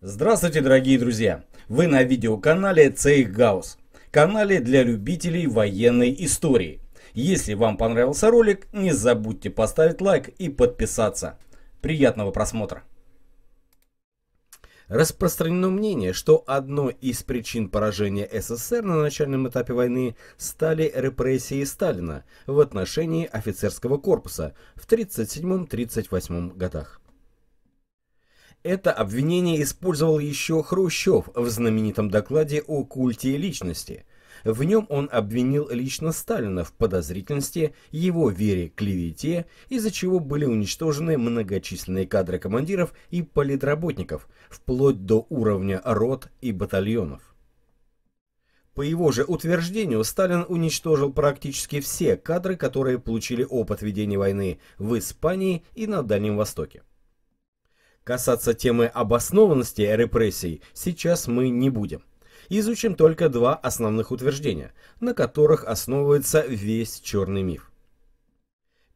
Здравствуйте, дорогие друзья! Вы на видеоканале Цейх Гаус, канале для любителей военной истории. Если вам понравился ролик, не забудьте поставить лайк и подписаться. Приятного просмотра! Распространено мнение, что одной из причин поражения СССР на начальном этапе войны стали репрессии Сталина в отношении офицерского корпуса в 1937-1938 годах. Это обвинение использовал еще Хрущев в знаменитом докладе о культе личности. В нем он обвинил лично Сталина в подозрительности, его вере, клевете, из-за чего были уничтожены многочисленные кадры командиров и политработников, вплоть до уровня рот и батальонов. По его же утверждению, Сталин уничтожил практически все кадры, которые получили опыт ведения войны в Испании и на Дальнем Востоке. Касаться темы обоснованности репрессий сейчас мы не будем. Изучим только два основных утверждения, на которых основывается весь черный миф.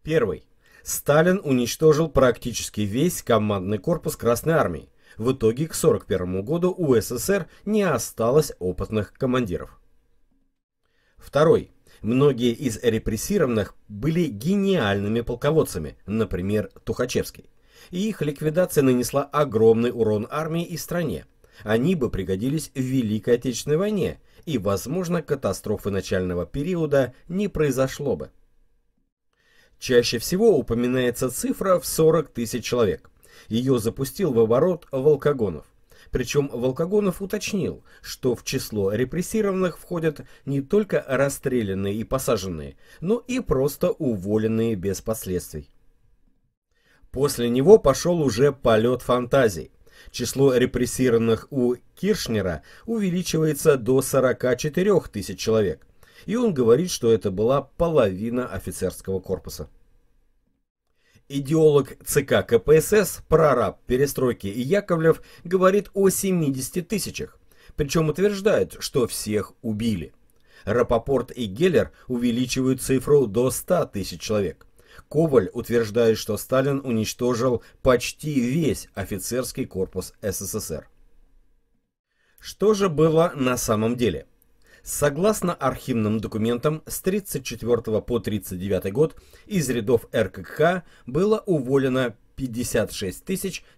Первый. Сталин уничтожил практически весь командный корпус Красной Армии. В итоге к 1941 году у СССР не осталось опытных командиров. Второй. Многие из репрессированных были гениальными полководцами, например, Тухачевский и их ликвидация нанесла огромный урон армии и стране. Они бы пригодились в Великой Отечественной войне, и, возможно, катастрофы начального периода не произошло бы. Чаще всего упоминается цифра в 40 тысяч человек. Ее запустил в оборот Волкогонов. Причем Волкогонов уточнил, что в число репрессированных входят не только расстрелянные и посаженные, но и просто уволенные без последствий. После него пошел уже полет фантазий. Число репрессированных у Киршнера увеличивается до 44 тысяч человек. И он говорит, что это была половина офицерского корпуса. Идеолог ЦК КПСС, прораб перестройки и Яковлев, говорит о 70 тысячах, причем утверждает, что всех убили. Рапопорт и Геллер увеличивают цифру до 100 тысяч человек. Коваль утверждает, что Сталин уничтожил почти весь офицерский корпус СССР. Что же было на самом деле? Согласно архивным документам, с 1934 по 1939 год из рядов РКК было уволено 56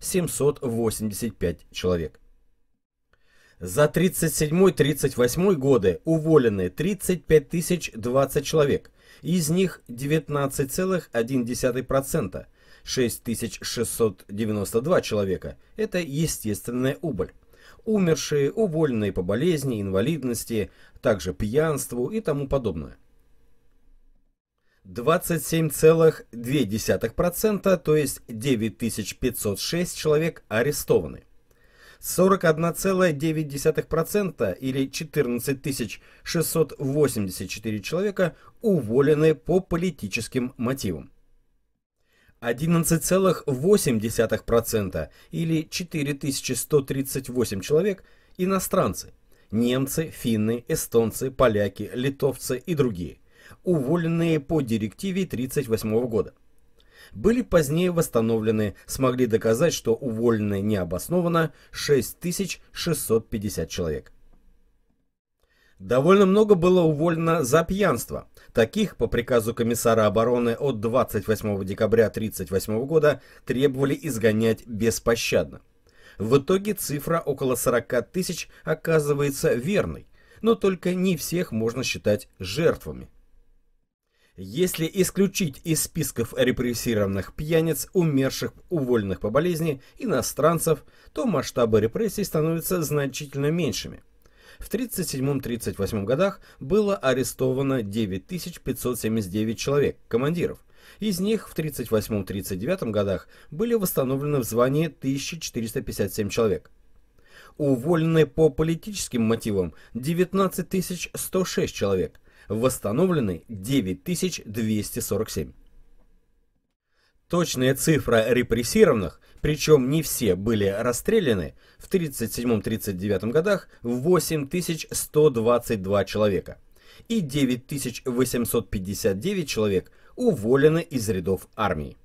785 человек. За 37-38 годы уволены 35 020 человек. Из них 19,1%, 6692 человека – это естественная убыль. Умершие, уволенные по болезни, инвалидности, также пьянству и тому подобное. 27,2%, то есть 9506 человек арестованы. 41,9% или 14 684 человека уволены по политическим мотивам. 11,8% или 4138 человек – иностранцы, немцы, финны, эстонцы, поляки, литовцы и другие, уволенные по директиве 1938 года были позднее восстановлены, смогли доказать, что уволены необоснованно 6650 человек. Довольно много было уволено за пьянство. Таких, по приказу комиссара обороны от 28 декабря 1938 года, требовали изгонять беспощадно. В итоге цифра около 40 тысяч оказывается верной, но только не всех можно считать жертвами. Если исключить из списков репрессированных пьяниц, умерших, уволенных по болезни, иностранцев, то масштабы репрессий становятся значительно меньшими. В 1937-1938 годах было арестовано 9579 человек, командиров. Из них в 1938-1939 годах были восстановлены в звании 1457 человек. Уволены по политическим мотивам 19106 человек, восстановлены 9247. Точная цифра репрессированных, причем не все были расстреляны, в 37-39 годах 8122 человека и 9859 человек уволены из рядов армии.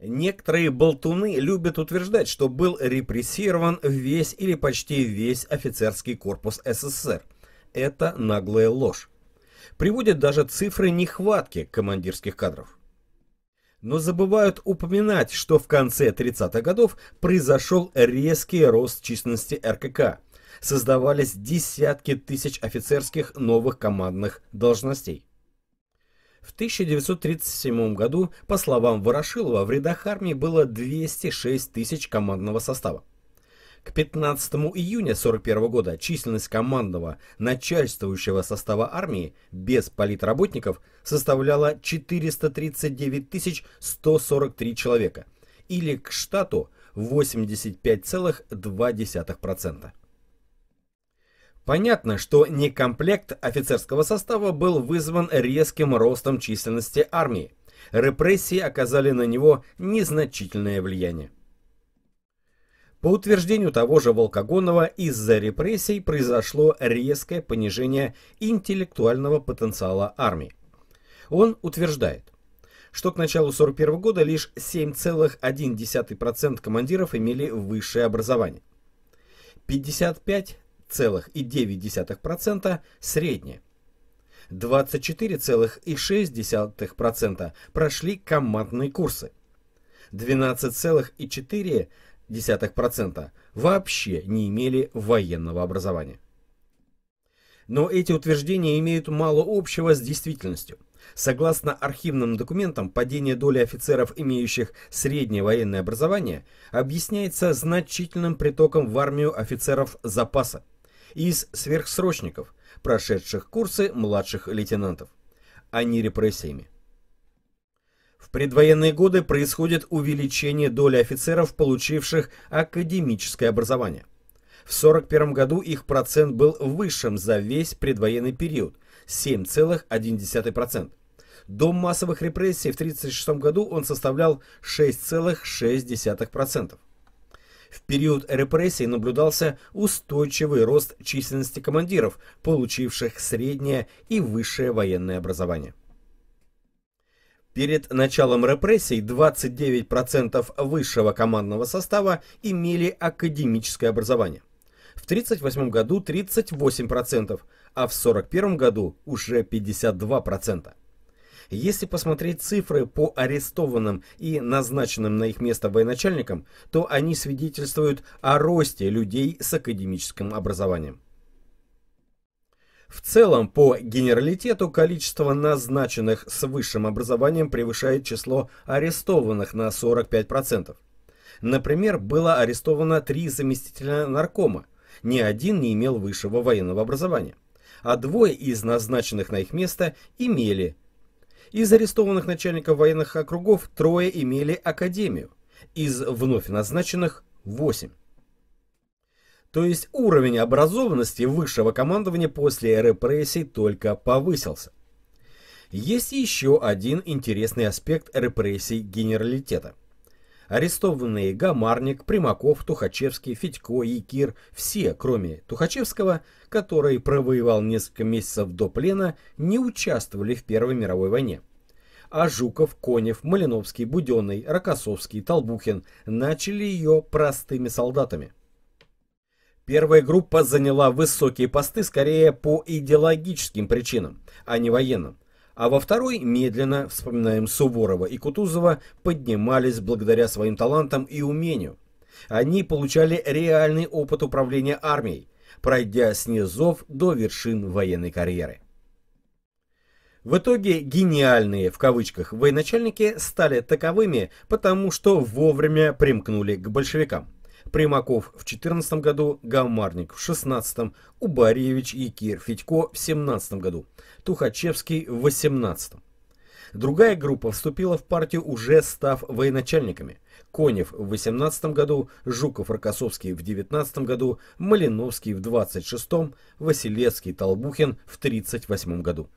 Некоторые болтуны любят утверждать, что был репрессирован весь или почти весь офицерский корпус СССР – это наглая ложь. Приводят даже цифры нехватки командирских кадров. Но забывают упоминать, что в конце 30-х годов произошел резкий рост численности РКК. Создавались десятки тысяч офицерских новых командных должностей. В 1937 году, по словам Ворошилова, в рядах армии было 206 тысяч командного состава. К 15 июня 1941 года численность командного начальствующего состава армии без политработников составляла 439 143 человека, или к штату 85,2%. Понятно, что некомплект офицерского состава был вызван резким ростом численности армии. Репрессии оказали на него незначительное влияние. По утверждению того же Волкогонова, из-за репрессий произошло резкое понижение интеллектуального потенциала армии. Он утверждает, что к началу 1941 года лишь 7,1% командиров имели высшее образование, 55,9% среднее, 24,6% прошли командные курсы, 12,4% 0,2% вообще не имели военного образования. Но эти утверждения имеют мало общего с действительностью. Согласно архивным документам, падение доли офицеров, имеющих среднее военное образование, объясняется значительным притоком в армию офицеров запаса из сверхсрочников, прошедших курсы младших лейтенантов, а не репрессиями. В предвоенные годы происходит увеличение доли офицеров, получивших академическое образование. В 1941 году их процент был высшим за весь предвоенный период – 7,1%. До массовых репрессий в 1936 году он составлял 6,6%. В период репрессий наблюдался устойчивый рост численности командиров, получивших среднее и высшее военное образование. Перед началом репрессий 29% высшего командного состава имели академическое образование. В 1938 году 38%, а в 1941 году уже 52%. Если посмотреть цифры по арестованным и назначенным на их место военачальникам, то они свидетельствуют о росте людей с академическим образованием. В целом, по генералитету количество назначенных с высшим образованием превышает число арестованных на 45%. Например, было арестовано три заместителя наркома, ни один не имел высшего военного образования, а двое из назначенных на их место имели. Из арестованных начальников военных округов трое имели академию, из вновь назначенных – восемь. То есть уровень образованности высшего командования после репрессий только повысился. Есть еще один интересный аспект репрессий генералитета. Арестованные Гамарник, Примаков, Тухачевский, Федько, Якир, все, кроме Тухачевского, который провоевал несколько месяцев до плена, не участвовали в Первой мировой войне а Жуков, Конев, Малиновский, Буденный, Рокоссовский, Толбухин начали ее простыми солдатами. Первая группа заняла высокие посты скорее по идеологическим причинам, а не военным. А во второй, медленно, вспоминаем Суворова и Кутузова, поднимались благодаря своим талантам и умению. Они получали реальный опыт управления армией, пройдя с до вершин военной карьеры. В итоге «гениальные» в кавычках военачальники стали таковыми, потому что вовремя примкнули к большевикам. Примаков в 14 году, Гамарник в 16, Убаревич и Кир Федько в 17 году, Тухачевский в 18. Другая группа вступила в партию, уже став военачальниками. Конев в 18 году, Жуков-Рокоссовский в 19 году, Малиновский в 26, Василевский-Толбухин в 38 году.